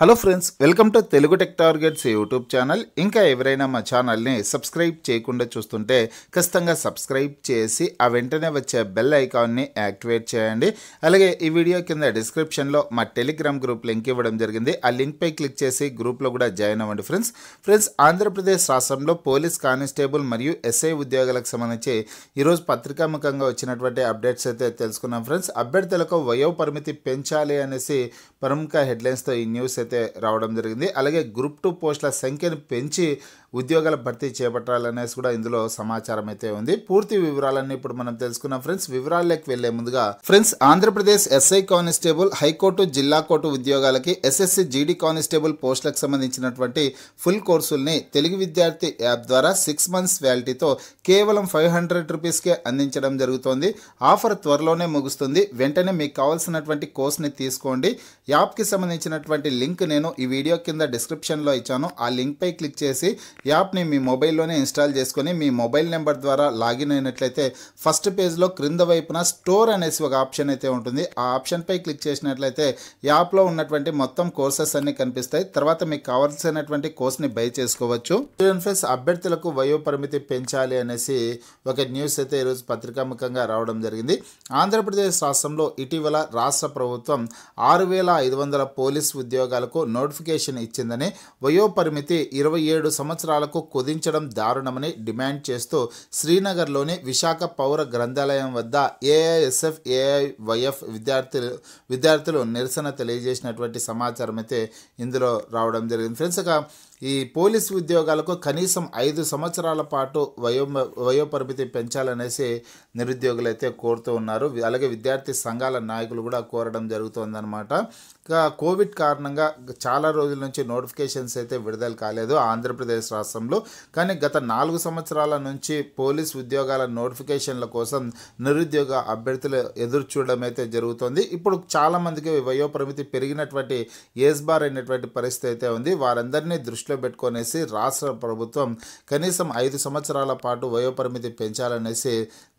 hello friends welcome to Telugu tech targets YouTube channel ఇంకా ఎవరైనా మా ఛానల్ని సబ్స్క్రైబ్ చేయకుండా చూస్తుంటే ఖచ్చితంగా సబ్స్క్రైబ్ చేసి ఆ వెంటనే వచ్చే బెల్ ఐకాన్ని యాక్టివేట్ చేయండి అలాగే ఈ వీడియో కింద డిస్క్రిప్షన్లో మా టెలిగ్రామ్ గ్రూప్ లింక్ ఇవ్వడం జరిగింది ఆ లింక్పై క్లిక్ చేసి గ్రూప్లో కూడా జాయిన్ అవ్వండి ఫ్రెండ్స్ ఫ్రెండ్స్ ఆంధ్రప్రదేశ్ రాష్ట్రంలో పోలీస్ కానిస్టేబుల్ మరియు ఎస్ఐ ఉద్యోగాలకు సంబంధించి ఈరోజు పత్రికాముఖంగా వచ్చినటువంటి అప్డేట్స్ అయితే తెలుసుకున్నాం ఫ్రెండ్స్ అభ్యర్థులకు వయో పరిమితి పెంచాలి అనేసి ప్రముఖ హెడ్లైన్స్తో ఈ న్యూస్ అయితే రావడం జరిగింది అలాగే గ్రూప్ టూ పోస్టుల సంఖ్యను పెంచి ఉద్యోగాల భర్తీ చేపట్టాలనేసి కూడా ఇందులో సమాచారం అయితే ఉంది పూర్తి వివరాలన్నీ ఇప్పుడు మనం తెలుసుకున్నాం ఫ్రెండ్స్ వివరాల్లోకి వెళ్లే ముందుగా friends Andhra Pradesh SI constable high court జిల్లా కోర్టు ఉద్యోగాలకి ఎస్ఎస్సి జీడీ కానిస్టేబుల్ పోస్టులకు సంబంధించినటువంటి ఫుల్ కోర్సుల్ని తెలుగు విద్యార్థి యాప్ ద్వారా సిక్స్ మంత్స్ వ్యాలిటీతో కేవలం ఫైవ్ హండ్రెడ్ రూపీస్కే అందించడం జరుగుతోంది ఆఫర్ త్వరలోనే ముగుస్తుంది వెంటనే మీకు కావాల్సినటువంటి కోర్స్ని తీసుకోండి యాప్కి సంబంధించినటువంటి లింక్ లింక్ నేను ఈ వీడియో కింద డిస్క్రిప్షన్లో ఇచ్చాను ఆ లింక్పై క్లిక్ చేసి యాప్ని మీ మొబైల్లోనే ఇన్స్టాల్ చేసుకొని మీ మొబైల్ నెంబర్ ద్వారా లాగిన్ అయినట్లయితే ఫస్ట్ పేజ్లో క్రింద వైపున స్టోర్ అనేసి ఒక ఆప్షన్ అయితే ఉంటుంది ఆ ఆప్షన్పై క్లిక్ చేసినట్లయితే యాప్లో ఉన్నటువంటి మొత్తం కోర్సెస్ అన్నీ కనిపిస్తాయి తర్వాత మీకు కావాల్సినటువంటి కోర్స్ని బై చేసుకోవచ్చు స్టూడెంట్ ఫ్రెండ్స్ అభ్యర్థులకు వయో పరిమితి పెంచాలి అనేసి ఒక న్యూస్ అయితే ఈరోజు పత్రికాముఖంగా రావడం జరిగింది ఆంధ్రప్రదేశ్ రాష్ట్రంలో ఇటీవల రాష్ట్ర ప్రభుత్వం ఆరు వేల ఐదు వందల పోలీస్ ఉద్యోగాలకు ఉద్యోగులకు నోటిఫికేషన్ ఇచ్చిందని వయోపరిమితి ఇరవై ఏడు సంవత్సరాలకు కుదించడం దారుణమని డిమాండ్ చేస్తూ శ్రీనగర్లోని విశాఖ పౌర గ్రంథాలయం వద్ద ఏఐఎస్ఎఫ్ ఏఐవైఎఫ్ విద్యార్థులు విద్యార్థులు నిరసన తెలియజేసినటువంటి సమాచారం అయితే ఇందులో రావడం జరిగింది ఫ్రెండ్స్ ఇక ఈ పోలీసు ఉద్యోగాలకు కనీసం ఐదు సంవత్సరాల పాటు వయో వయోపరిమితి పెంచాలనేసి నిరుద్యోగులు అయితే కోరుతూ ఉన్నారు అలాగే విద్యార్థి సంఘాల నాయకులు కూడా కోరడం జరుగుతుందన్నమాట కోవిడ్ కారణంగా చాలా రోజుల నుంచి నోటిఫికేషన్స్ అయితే విడుదల కాలేదు ఆంధ్రప్రదేశ్ రాష్ట్రంలో కానీ గత నాలుగు సంవత్సరాల నుంచి పోలీస్ ఉద్యోగాల నోటిఫికేషన్ల కోసం నిరుద్యోగ అభ్యర్థులు ఎదురు చూడడం అయితే జరుగుతుంది ఇప్పుడు చాలామందికి వయోపరిమితి పెరిగినటువంటి ఏజ్ బార్ అయినటువంటి పరిస్థితి అయితే ఉంది వారందరినీ దృష్టి దృష్టిలో పెట్టుకొనేసి రాష్ట్ర ప్రభుత్వం కనీసం ఐదు సంవత్సరాల పాటు వయోపరిమితి పెంచాలనేసి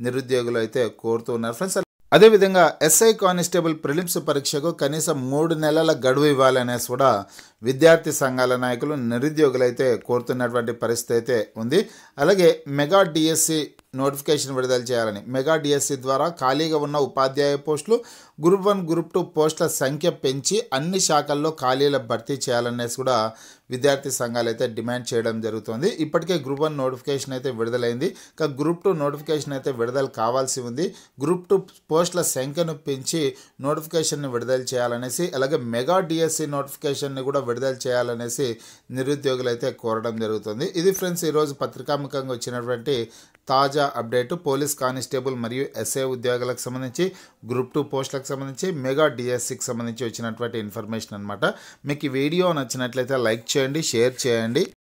నిరుద్యోగులు అయితే కోరుతున్నారు ఫ్రెండ్స్ అదేవిధంగా ఎస్ఐ కానిస్టేబుల్ ప్రిలిమ్స్ పరీక్షకు కనీసం మూడు నెలల గడువు ఇవ్వాలనేసి కూడా విద్యార్థి సంఘాల నాయకులు నిరుద్యోగులైతే కోరుతున్నటువంటి పరిస్థితి అయితే ఉంది అలాగే మెగా డిఎస్సి నోటిఫికేషన్ విడుదల చేయాలని మెగా డిఎస్సి ద్వారా ఖాళీగా ఉన్న ఉపాధ్యాయ పోస్టులు గ్రూప్ వన్ గ్రూప్ టూ పోస్టుల సంఖ్య పెంచి అన్ని శాఖల్లో ఖాళీల భర్తీ చేయాలనేసి కూడా విద్యార్థి సంఘాలు అయితే డిమాండ్ చేయడం జరుగుతుంది ఇప్పటికే గ్రూప్ వన్ నోటిఫికేషన్ అయితే విడుదలైంది ఇక గ్రూప్ టూ నోటిఫికేషన్ అయితే విడుదల కావాల్సి ఉంది గ్రూప్ టూ పోస్టుల సంఖ్యను పెంచి నోటిఫికేషన్ని విడుదల చేయాలనేసి అలాగే మెగా డిఎస్సి నోటిఫికేషన్ని కూడా విడుదల చేయాలనేసి నిరుద్యోగులు అయితే కోరడం జరుగుతుంది ఇది ఫ్రెండ్స్ ఈరోజు పత్రికాముఖంగా వచ్చినటువంటి తాజా అప్డేటు పోలీస్ కానిస్టేబుల్ మరియు ఎస్ఏ ఉద్యోగాలకు సంబంధించి గ్రూప్ టూ పోస్టులకు సంబంధించి మెగా డిఎస్సికి సంబంధించి వచ్చినటువంటి ఇన్ఫర్మేషన్ అనమాట మీకు ఈ వీడియో నచ్చినట్లయితే లైక్ చేయండి షేర్ చేయండి